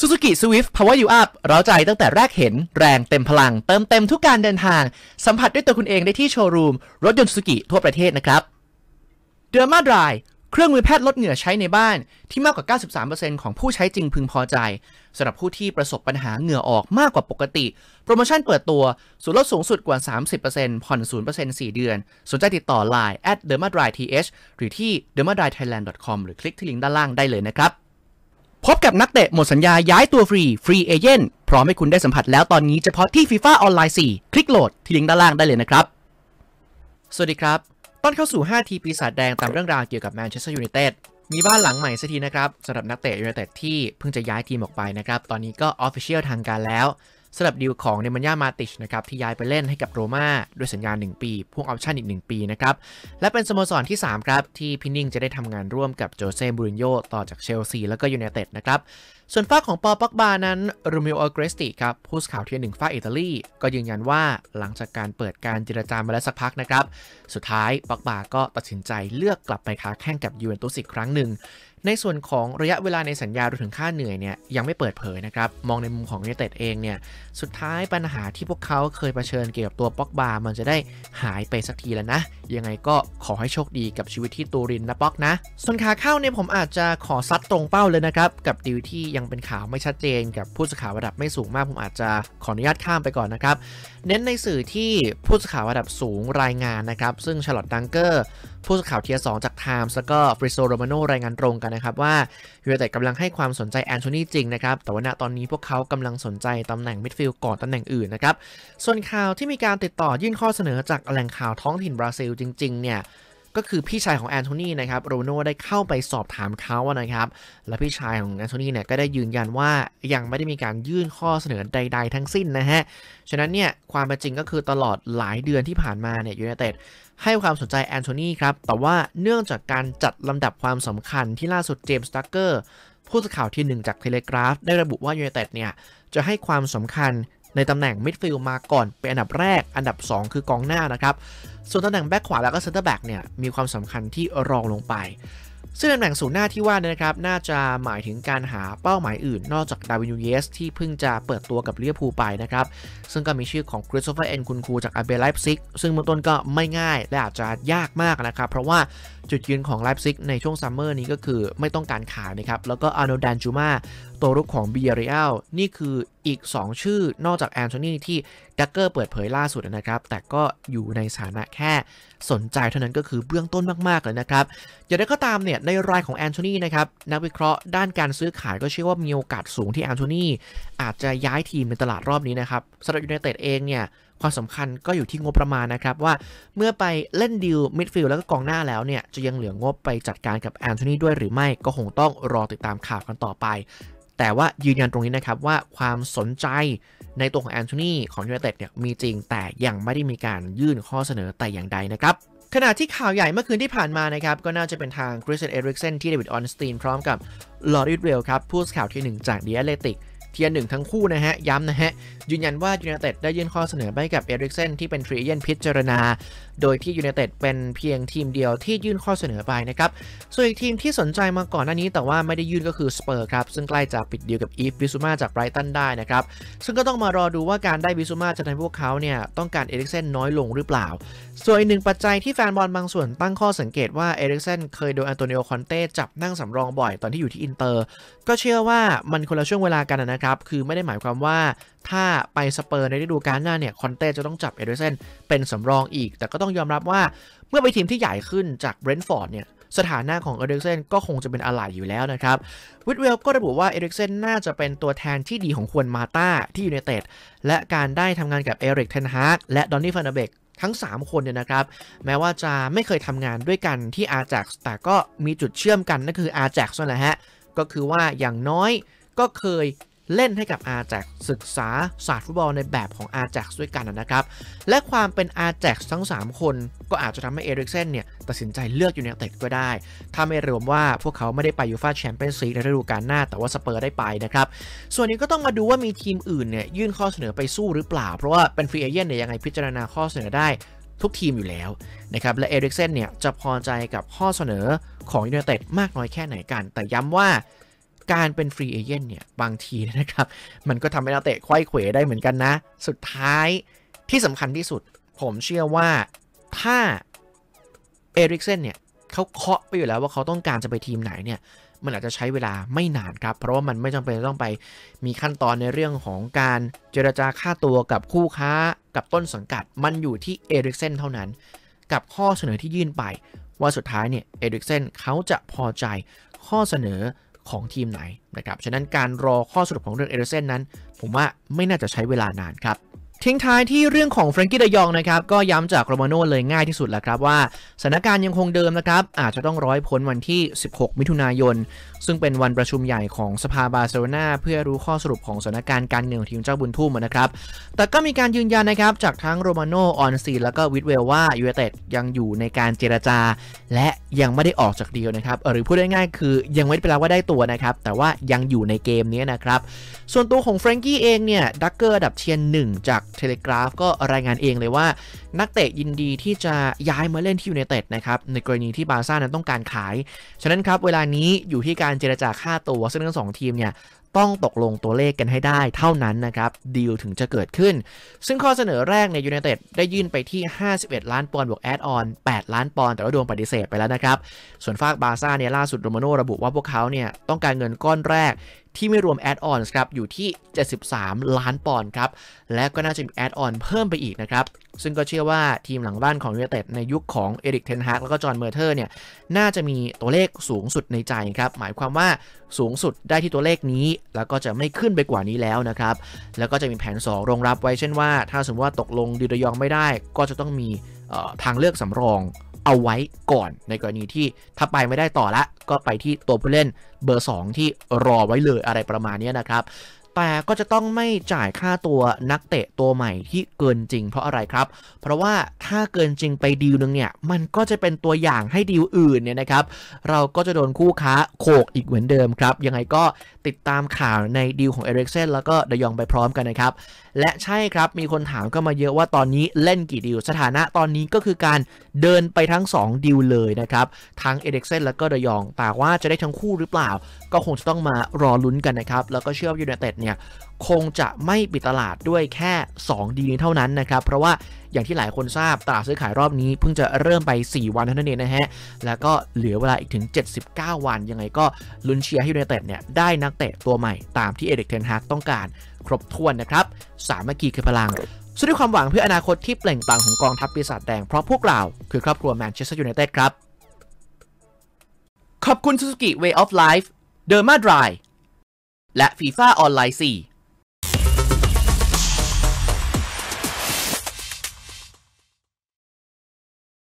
ซููกิสวิฟ w ์พาวเวอร์ยูอัพร้าใจตั้งแต่แรกเห็น แรงเต็มพลังเติมเต็มทุกการเดินทาง สัมผัสด้วยตัวคุณเองได้ที่โชว์รูมรถยนต์ซูซูกิทั่วประเทศนะครับเดอร์มาดรายเครื่องมือแพทย์ลดเหงื่อใช้ในบ้าน ที่มากกว่า 93%ของผู้ใช้จริงพึงพอใจสำหรับผู้ที่ประสบปัญหาเหงื่อออกมากกว่าปกติ โปรโมชั่นเปิดตัวส่วนลดสูงสุดกว่า 30%ผ่อน0% 4 เดือนสนใจติดต่อ Line at d e r m a d r y th หรือที่ d e r m a d r y thailand com หรือคลิกที่ลิงก์ด้านล่างได้เลยนะครับพบกับนักเตะหมดสัญญาย้ายตัวฟรี ฟรีเอเนต์พร้อมให้คุณได้สัมผัสแล้วตอนนี้เฉพาะที่ FIFA ออนไลน์4 คลิกโหลดที่ลิงก์ด้านล่างได้เลยนะครับ สวัสดีครับต้อนเข้าสู่ 5 ทีปีศาจแดงตามเรื่องราวเกี่ยวกับแมนเชสเตอร์ยูไนเต็ด มีบ้านหลังใหม่สักทีนะครับ สำหรับนักเตะยูไนเต็ดที่เพิ่งจะย้ายทีมออกไปนะครับ ตอนนี้ก็ออฟฟิเชียลทางการแล้วสำหรับดีลของเนมันยามาติชนะครับที่ย้ายไปเล่นให้กับโรม่าด้วยสัญญา1ปีพ่วงออปชั่นอีก 1 ปีนะครับและเป็นสโมสรที่ 3 ครับที่พินิ่งจะได้ทำงานร่วมกับโจเซ่บูรินโญ่ต่อจากเชลซีแล้วก็ยูไนเต็ดนะครับส่วนฝ้าของปอปักบานั้นรูมิโอเกรสติครับผู้สข่าวเทียนหนึ่งฝ้าอิตาลีก็ยืนยันว่าหลังจากการเปิดการเจรจามาแล้วสักพักนะครับ สุดท้ายปักบาก็ตัดสินใจเลือกกลับไปค้าแข่งกับยูเวนตุสอีกครั้งหนึ่ง ในส่วนของระยะเวลาในสัญญารวมถึงค่าเหนื่อยเนี่ยยังไม่เปิดเผยนะครับ มองในมุมของยูเนเต็ดเองเนี่ยสุดท้ายปัญหาที่พวกเขาเคยเผชิญเกี่ยวกับตัวป็อกบา มันจะได้หายไปสักทีแล้วนะ ยังไงก็ขอให้โชคดีกับชีวิตที่ตูรินนะป็อกนะส่วนขาเข้าเนี่ยผมอาจจะขอซัดตรงเป้าเลยนะครับกับดิวที่ยัังเป็นข่าวไม่ชัดเจนกับผู้สื่อข่าวระดับไม่สูงมากผมอาจจะขออนุญาตข้ามไปก่อนนะครับ เน้นในสื่อที่ผู้สื่อข่าวระดับสูงรายงานนะครับ ซึ่งชาร์ลอตดังเกอร์ ผู้สื่อข่าวเทียสองจากไทมส์แล้วก็ฟริโซโรมาโนรายงานตรงกันนะครับ ว่ายูไนเต็ดกำลังให้ความสนใจแอนโทนีจริงนะครับ แต่ว่าณตอนนี้พวกเขากำลังสนใจตำแหน่งมิดฟิลด์ก่อนตำแหน่งอื่นนะครับส่วนข่าวที่มีการติดต่อยื่นข้อเสนอจากแหล่งข่าวท้องถิ่นบราซิลจริงๆเนี่ยก็คือพี่ชายของแอนโทนีนะครับโรโนได้เข้าไปสอบถามเขานะครับ และพี่ชายของแอนโทนีเนี่ยก็ได้ยืนยันว่ายังไม่ได้มีการยื่นข้อเสนอใด ๆ ทั้งสิ้นนะฮะ ฉะนั้นเนี่ยความเป็นจริงก็คือตลอดหลายเดือนที่ผ่านมาเนี่ยยูไนเต็ดให้ความสนใจแอนโทนีครับ แต่ว่าเนื่องจากการจัดลำดับความสำคัญที่ล่าสุดเจมส์ตักเกอร์ผู้สื่อข่าวที่หนึ่งจากเทเลกราฟได้ระบุว่ายูไนเต็ดเนี่ยจะให้ความสำคัญในตำแหน่งมิดฟิลด์มาก่อนเป็นอันดับแรกอันดับ 2 คือกองหน้านะครับส่วนตำแหน่งแบ็กขวาแล้วก็เซนเตอร์แบ็กเนี่ยมีความสำคัญที่รองลงไป ซึ่งตำแหน่งศูนย์หน้าที่ว่านะครับน่าจะหมายถึงการหาเป้าหมายอื่นนอกจากดาวินูเยสที่เพิ่งจะเปิดตัวกับเลียพูไปนะครับซึ่งก็มีชื่อของคริสโตเฟอร์เอ็นคุณคูจากอาเบไลฟ์ซิกซึ่งเบื้องต้นก็ไม่ง่ายและอาจจะยากมากนะครับเพราะว่าจุดยืนของไลฟ์ซิกในช่วงซัมเมอร์นี้ก็คือไม่ต้องการขายนะครับ แล้วก็อาร์โนดันจูมาตัวรุกของเบียริอัลนี่คืออีก 2 ชื่อนอกจากแอนโทนีที่ดักเกอร์เปิดเผยล่าสุดนะครับ แต่ก็อยู่ในสถานะแค่สนใจเท่านั้นก็คือเบื้องต้นมาก ๆ เลยนะครับ อย่างไรก็ตามเนี่ยในรายของแอนโทนีนะครับ นักวิเคราะห์ด้านการซื้อขายก็เชื่อว่ามีโอกาสสูงที่แอนโทนีอาจจะย้ายทีมในตลาดรอบนี้นะครับสำหรับยูไนเต็ดเองเนี่ยความสำคัญก็อยู่ที่งบประมาณนะครับ ว่าเมื่อไปเล่นดิวมิดฟิลด์แล้วก็กองหน้าแล้วเนี่ย จะยังเหลืองบไปจัดการกับแอนโทนีด้วยหรือไม่ก็คงต้องรอติดตามข่าวกันต่อไป แต่ว่ายืนยันตรงนี้นะครับว่าความสนใจในตัวของแอนโทนีของยูไนเต็ดเนี่ยมีจริงแต่ยังไม่ได้มีการยื่นข้อเสนอแต่อย่างใดนะครับ ขณะที่ข่าวใหญ่เมื่อคืนที่ผ่านมานะครับก็น่าจะเป็นทางคริสเตนเอริกเซนที่เดวิดออนสตีนพร้อมกับลอริดเวลครับผู้สข่าวที่1จากเดียเลติกเทียร์หนึ่งทั้งคู่นะฮะ ย้ำนะฮะ ยืนยันว่ายูไนเต็ดได้ยื่นข้อเสนอไปกับเอริกเซนที่เป็นทรีเยนพิจารณา โดยที่ยูไนเต็ดเป็นเพียงทีมเดียวที่ยื่นข้อเสนอไปนะครับ ส่วนอีกทีมที่สนใจมาก่อนหน้านี้แต่ว่าไม่ได้ยื่นก็คือสเปอร์ครับ ซึ่งใกล้จะปิดดีลกับอีฟบิซูมาจากไบรตันได้นะครับ ซึ่งก็ต้องมารอดูว่าการได้บิซูมาจะทำให้พวกเขาเนี่ยต้องการเอริกเซนน้อยลงหรือเปล่า ส่วนอีกหนึ่งปัจจัยที่แฟนบอลบางส่วนตั้งข้อสังเกตว่าเอริกเซนเคยโดนอันโตนิโอคอนเต้จับนั่งสำรองบ่อยตอนที่อยู่ที่อินเตอร์ก็เชื่อว่ามันคนละช่วงเวลากันนะครับ คือไม่ได้หมายความว่า ถ้าไปสเปอร์ในฤดูกาลหน้าเนี่ยคอนเต้จะต้องจับเอเดรเซนเป็นสำรองอีก แต่ก็ต้องยอมรับว่าเมื่อไปทีมที่ใหญ่ขึ้นจากเบรนท์ฟอร์ดเนี่ยสถานะของเอเดริกเซนก็คงจะเป็นอะไรอยู่แล้วนะครับวิดเวลก็ระบุว่าเอเดริกเซนน่าจะเป็นตัวแทนที่ดีของควนมาตาที่อยู่ในเตดและการได้ทำงานกับเอริกเทนฮาร์กและดอนนี่ฟานาเบกทั้ง 3 คนเนี่ยนะครับ แม้ว่าจะไม่เคยทำงานด้วยกันที่อาแจ็กแต่ก็มีจุดเชื่อมกันนั่นคืออาแจ็กส่วนแหละฮะก็คือว่าอย่างน้อยก็เคยเล่นให้กับอาแจกศึกษาศาสตร์ฟุตบอลในแบบของอาแจกด้วยกันนะครับ และความเป็นอาแจกทั้ง 3 คนก็อาจจะทำให้เอริกเซนเนี่ยตัดสินใจเลือกอยู่ในเตะก็ได้ ถ้าไม่รวมว่าพวกเขาไม่ได้ไปยูฟ่าแชมเปี้ยนส์ลีกในฤดูกาลหน้า แต่ว่าสเปอร์ได้ไปนะครับ ส่วนนี้ก็ต้องมาดูว่ามีทีมอื่นเนี่ยยื่นข้อเสนอไปสู้หรือเปล่า เพราะว่าเป็นฟรีเอเจนต์เนี่ยยังไงพิจารณาข้อเสนอได้ทุกทีมอยู่แล้วนะครับและเอริกเซนเนี่ยจะพอใจกับข้อเสนอของยูไนเต็ดมากน้อยแค่ไหนกัน แต่ย้ำว่าการเป็นฟรีเอเจนต์เนี่ย บางทีนะครับ มันก็ทำให้นักเตะควยเขวได้เหมือนกันนะ สุดท้ายที่สำคัญที่สุด ผมเชื่อว่าถ้าเอริกเซนเนี่ยเขาเคาะไปอยู่แล้วว่าเขาต้องการจะไปทีมไหนเนี่ย มันอาจจะใช้เวลาไม่นานครับ เพราะว่ามันไม่จำเป็นต้องไปมีขั้นตอนในเรื่องของการเจรจาค่าตัวกับคู่ค้ากับต้นสังกัดมันอยู่ที่เอริกเซนเท่านั้นกับข้อเสนอที่ยื่นไปว่าสุดท้ายเนี่ยเอริกเซนเขาจะพอใจข้อเสนอของทีมไหนนะครับ ฉะนั้นการรอข้อสรุปของเรื่องเอเดอร์เซนนั้น ผมว่าไม่น่าจะใช้เวลานานครับทิ้งท้ายที่เรื่องของแฟรงกี้ดยองนะครับ ก็ย้ำจากโรมาโน่เลยง่ายที่สุดแหละครับว่าสถานการณ์ยังคงเดิมนะครับ อาจจะต้องร้อยพ้นวันที่ 16 มิถุนายน ซึ่งเป็นวันประชุมใหญ่ของสภาบาร์เซโลนาเพื่อรู้ข้อสรุปของสถานการณ์การเงินของทีมเจ้าบุญทุ่มนะครับ แต่ก็มีการยืนยันนะครับ จากทั้งโรมาโน่ออนซีแล้วก็วิทเวลว่ายูเอเต็ดยังอยู่ในการเจรจาและยังไม่ได้ออกจากเดียวนะครับ หรือพูดได้ง่ายคือยังไม่ได้แปลว่าได้ตัวนะครับแต่ว่ายังอยู่ในเกมนี้นะครับส่วนตัวของแฟรงกี้เองเนี่ยดักเกอร์ดับเชียน1จากเทเลกราฟก็รายงานเองเลยว่า นักเตะยินดีที่จะย้ายมาเล่นที่ยูเนเต็ดนะครับ ในกรณีที่บาร์ซ่านั้นต้องการขาย ฉะนั้นครับเวลานี้อยู่ที่การเจรจาค่าตัวซึ่งทั้งสองทีมเนี่ยต้องตกลงตัวเลขกันให้ได้เท่านั้นนะครับดีลถึงจะเกิดขึ้น ซึ่งข้อเสนอแรกในยูไนเต็ดได้ยื่นไปที่ 51 ล้านปอนด์บวกแอดออน8ล้านปอนด์แต่ว่าโดนปฏิเสธไปแล้วนะครับ ส่วนฝากบาซ่าเนี่ยล่าสุดโรมาโนระบุว่าพวกเขาเนี่ยต้องการเงินก้อนแรกที่ไม่รวมแอดออนครับอยู่ที่ 73 ล้านปอนด์ครับ และก็น่าจะมีแอดออนเพิ่มไปอีกนะครับซึ่งก็เชื่อว่าทีมหลังบ้านของยูไนเต็ดในยุคของเอริกเทนฮากแล้วก็จอห์นเมอร์เทอร์เนี่ยน่าจะมีตัวเลขสูงสุดในใจครับ หมายความว่าสูงสุดได้ที่ตัวเลขนี้แล้วก็จะไม่ขึ้นไปกว่านี้แล้วนะครับ แล้วก็จะมีแผน 2รองรับไว้เช่นว่าถ้าสมมติว่าตกลงดิดยองไม่ได้ ก็จะต้องมีทางเลือกสำรองเอาไว้ก่อนในกรณีที่ถ้าไปไม่ได้ต่อละ ก็ไปที่ตัวผู้เล่นเบอร์ 2 ที่รอไว้เลยอะไรประมาณนี้นะครับแต่ก็จะต้องไม่จ่ายค่าตัวนักเตะตัวใหม่ที่เกินจริงเพราะอะไรครับ เพราะว่าถ้าเกินจริงไปดีลนึงเนี่ย มันก็จะเป็นตัวอย่างให้ดีลอื่นเนี่ยนะครับ เราก็จะโดนคู่ค้าโขกอีกเหมือนเดิมครับ ยังไงก็ติดตามข่าวในดีลของเอริกเซนแล้วก็เดยองไปพร้อมกันนะครับและใช่ครับ มีคนถามก็มาเยอะว่าตอนนี้เล่นกี่ดิวสถานะตอนนี้ก็คือการเดินไปทั้ง 2ดิวเลยนะครับ ทั้งเอเด็กเซนและก็เดยองแต่ว่าจะได้ทั้งคู่หรือเปล่า ก็คงจะต้องมารอลุ้นกันนะครับ แล้วก็เชื่อว่ายูเนเต็ดเนี่ยคงจะไม่ปิดตลาดด้วยแค่ 2 ดีลเท่านั้นนะครับ เพราะว่าอย่างที่หลายคนทราบ ตลาดซื้อขายรอบนี้ เพิ่งจะเริ่มไป 4 วันเท่านั้นเองนะฮะแล้วก็เหลือเวลาอีกถึง 79 วันยังไงก็ลุ้นเชียร์ให้ยูเนเต็ดเนี่ยได้นักเตะตัวใหม่ตามที่เอเด็กเทนฮารกต้องการครบถ้วนนะครับ สามัคคีคือพลังสุดที่ความหวังเพื่ออนาคตที่เปล่งปลั่งของกองทัพปีศาจแดงเพราะพวกเรา คือครอบครัวแมนเชสเตอร์ยูไนเต็ดครับ ขอบคุณ Suzuki Way of Life เดอร์มาดรายและ FIFA Online 4